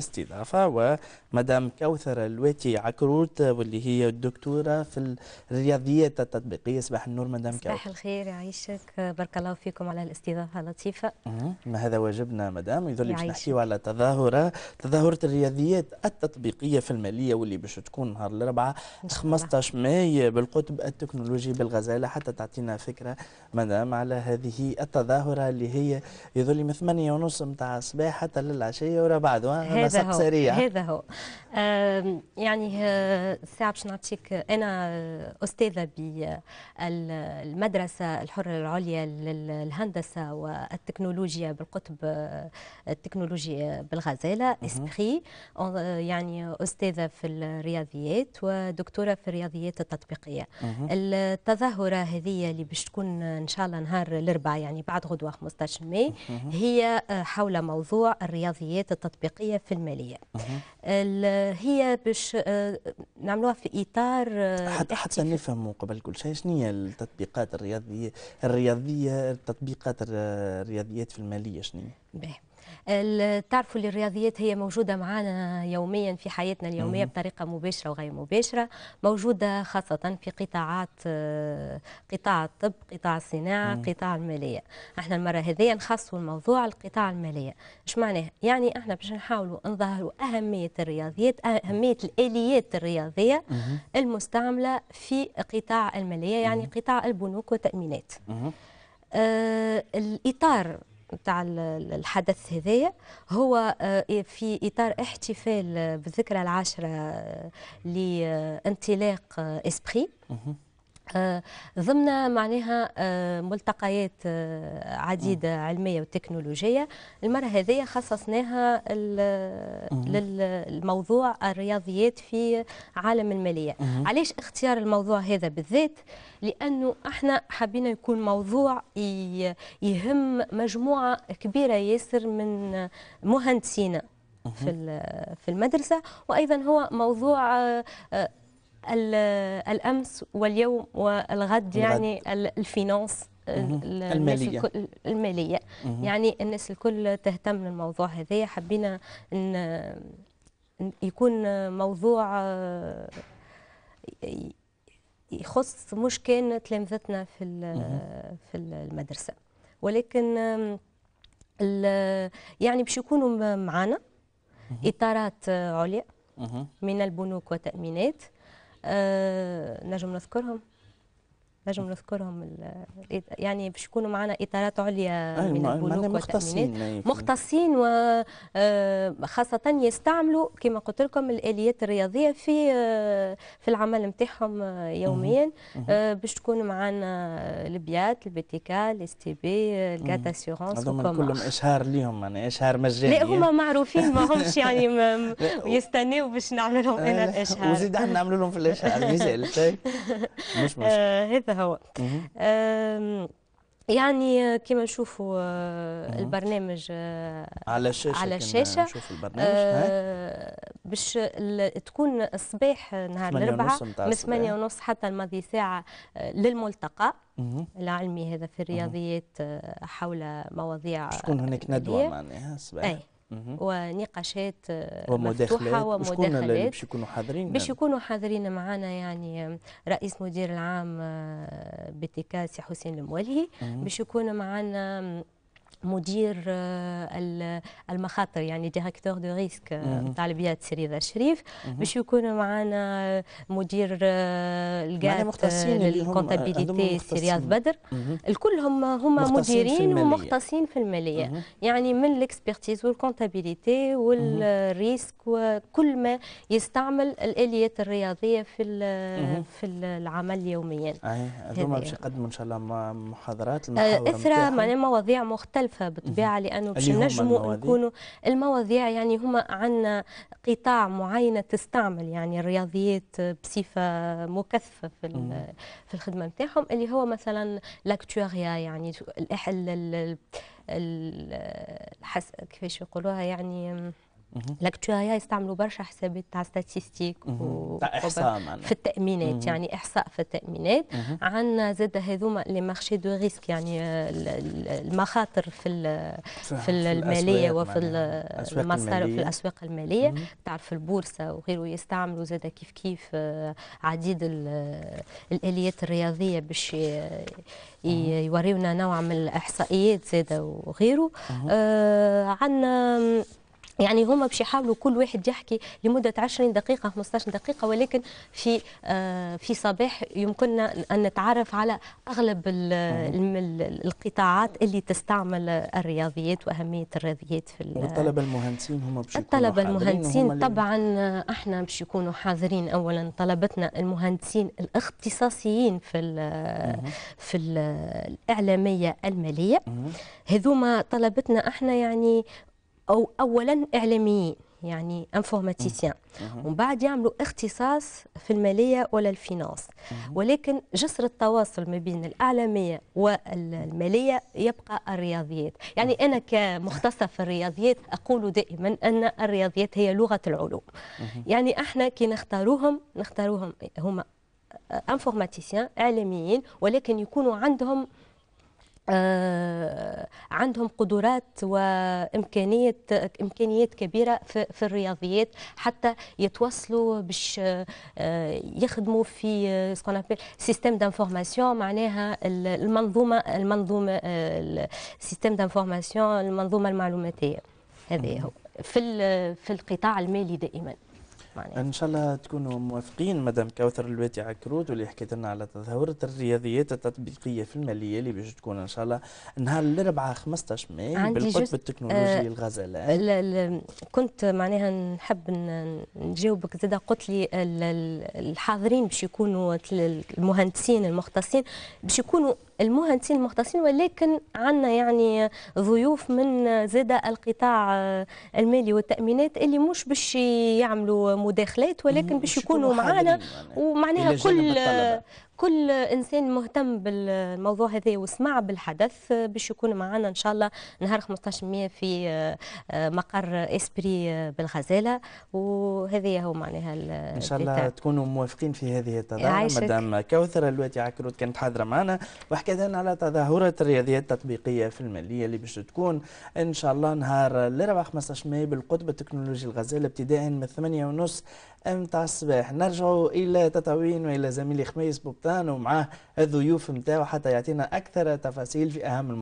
استضافة ومدام كوثر الواتي عكروت واللي هي الدكتورة في الرياضيات التطبيقية صباح النور مدام كوثر صباح الخير يعيشك بارك الله فيكم على الاستضافة لطيفه ما هذا واجبنا مدام يظل باش نحكيو على تظاهرة تظاهرة الرياضيات التطبيقية في المالية واللي باش تكون نهار الأربعاء 15 ماي بالقطب التكنولوجي بالغزالة حتى تعطينا فكرة مدام على هذه التظاهرة اللي هي يظل من 8 ونص نتاع الصباح حتى للعشية ورا بعد هذا هو سريع هذا هو يعني آه، ساعة باش نعطيك آه، أنا آه، أستاذة بالمدرسة الحرة العليا للهندسة والتكنولوجيا بالقطب التكنولوجي بالغزالة إسبخي يعني أستاذة في الرياضيات ودكتورة في الرياضيات التطبيقية التظاهرة هذه اللي باش تكون إن شاء الله نهار الأربعاء يعني بعد غدوة 15 ماي هي حول موضوع الرياضيات التطبيقية في الماليه هي باش آه، نعملوها في اطار آه، حتى حتى نفهموا قبل كل شيء شنو هي التطبيقات الرياضيه الرياضيه التطبيقات الرياضيات في الماليه شنو هي تعرفوا الرياضيات هي موجودة معنا يوميا في حياتنا اليومية بطريقة مباشرة وغير مباشرة موجودة خاصة في قطاعات قطاع الطب قطاع الصناعة قطاع المالية احنا المرة هذيا نخصوا الموضوع القطاع المالية اش معناه يعني احنا باش نحاولوا نظهروا أهمية الرياضيات أهمية الآليات الرياضية المستعملة في قطاع المالية يعني قطاع البنوك والتأمينات آه الإطار نتاع الحدث هذايا هو آه، في اطار احتفال بالذكرى العاشره آه، لانطلاق آه، اسبري آه، ضمن معناها آه، ملتقيات آه، عديدة علمية وتكنولوجية المرة هذه خصصناها للموضوع الرياضيات في عالم المالية علاش اختيار الموضوع هذا بالذات لأنه احنا حبينا يكون موضوع يهم مجموعة كبيرة ياسر من مهندسينا في في المدرسه وايضا هو موضوع الامس واليوم والغد يعني الفينانس الماليه الماليه يعني الناس الكل تهتم للموضوع هذايا حبينا ان يكون موضوع يخص مش كان تلامذتنا في في المدرسه ولكن يعني باش يكونوا معنا اطارات عليا من البنوك وتامينات آه، نجم نذكرهم نجم نذكرهم يعني باش يكونوا معنا اطارات عليا من البنوك والتامينات مختصين وخاصه آه، يستعملوا كما قلت لكم الاليات الرياضيه في آه، في العمل نتاعهم آه، يوميا باش تكون معنا البيات البيتيكا تي بي الكات اسيورونس هذوما كلهم اشهار ليهم أنا اشهار مجاني لا هما معروفين ما همش يعني يستناو باش نعمل لهم انا الاشهار وزيد احنا نعملوا لهم في الاشهار مش مشكل هذا هو يعني كما نشوفوا آه، البرنامج آه، على الشاشه على الشاشه نشوف البرنامج آه، باش تكون الصباح نهار الاربعاء من 8 ونص حتى الماضي ساعه للملتقى العلمي هذا في الرياضيات حول مواضيع شكون هناك ندوه معناها الصباح ونقاشات آه، مفتوحه ومداخلات باش يكونوا حاضرين باش يكونوا حاضرين معنا يعني آه، رئيس مدير العام آه، بتكا حسين المولهي باش يكون معنا مدير آه، المخاطر يعني ديريكتور دو ريسك تاع البيات سيري ذا الشريف باش يكونوا معنا مدير آه، آه، مختصين للكونتابيليتي سي رياض بدر الكل هم هما مديرين ومختصين في الماليه يعني من الاكسبرتيز والكونتابيليتي والريسك وكل ما يستعمل الاليات الرياضيه في في العمل يوميا. اي هذوما باش يقدموا ان شاء الله محاضرات اثرى معناها مواضيع مختلفه نستهدفها بالطبيعه لانه باش نجموا نكونوا المواضيع يعني هما عندنا قطاع معينه تستعمل يعني الرياضيات بصفه مكثفه في في الخدمه نتاعهم اللي هو مثلا لاكتواريا يعني الحس كيفاش يقولوها يعني لاكتوايا يستعملوا برشا حسابات تاع ستاتيستيك و... في التامينات يعني احصاء في التامينات عندنا زاد هذوما لي مارشي دو ريسك يعني المخاطر في في الماليه وفي المصارف في الاسواق الماليه تعرف البورصه وغيره يستعملوا زاد كيف كيف آه، عديد الاليات الرياضيه باش يوريونا نوع من الاحصائيات زاد وغيره آه، عندنا يعني هما باش يحاولوا كل واحد يحكي لمده 20 دقيقه 15 دقيقه ولكن في آه، في صباح يمكننا ان نتعرف على اغلب القطاعات اللي تستعمل الرياضيات واهميه الرياضيات في والطلبه المهندسين هما باش الطلبه المهندسين طبعا احنا باش يكونوا حاضرين اولا طلبتنا المهندسين الاختصاصيين في في الاعلاميه الماليه هذوما طلبتنا احنا يعني او اولا اعلاميين يعني انفورماتيسيان ومن بعد يعملوا اختصاص في الماليه ولا الفينانس ولكن جسر التواصل ما بين الاعلاميه والماليه يبقى الرياضيات يعني انا كمختصه في الرياضيات اقول دائما ان الرياضيات هي لغه العلوم يعني احنا كي نختاروهم نختاروهم هما انفورماتيسيان اعلاميين ولكن يكونوا عندهم آه، عندهم قدرات وامكانيات امكانيات كبيره في الرياضيات حتى يتواصلوا باش آه، يخدموا في سكون سيستم دانفورماسيون معناها المنظومه المنظومه آه، السيستم دانفورماسيون المنظومه المعلوماتيه هذا هو في في القطاع المالي دائما معناها ان شاء الله تكونوا موافقين مدام كوثر الواتي عكروت واللي حكيت لنا على تظاهره الرياضيات التطبيقيه في الماليه اللي باش تكون ان شاء الله نهار الاربعاء 15 ماي بالقطب التكنولوجي آه لا كنت معناها نحب نجاوبك زاد قلت لي الحاضرين باش يكونوا المهندسين المختصين باش يكونوا المهندسين المختصين ولكن عندنا يعني ضيوف من زاد القطاع المالي والتامينات اللي مش باش يعملوا مداخلات ولكن باش يكونوا معنا ومعناها كل كل انسان مهتم بالموضوع هذا وسمع بالحدث باش يكون معنا ان شاء الله نهار 15 في آه، مقر اسبري آه، بالغزاله وهذا هو معناها ان شاء الله تكونوا موافقين في هذه التظاهره مدام كوثر الواتي عكروت كانت حاضره معنا وحكيت لنا على تظاهرات الرياضيات التطبيقيه في الماليه اللي باش تكون ان شاء الله نهار الاربعاء 15 بالقطب التكنولوجي الغزاله ابتداء من 8 ونص متاع الصباح نرجعوا الى تطاوين والى زميلي خميس بوبتان فلسفان ومعاه الضيوف نتاعو حتى يعطينا أكثر تفاصيل في أهم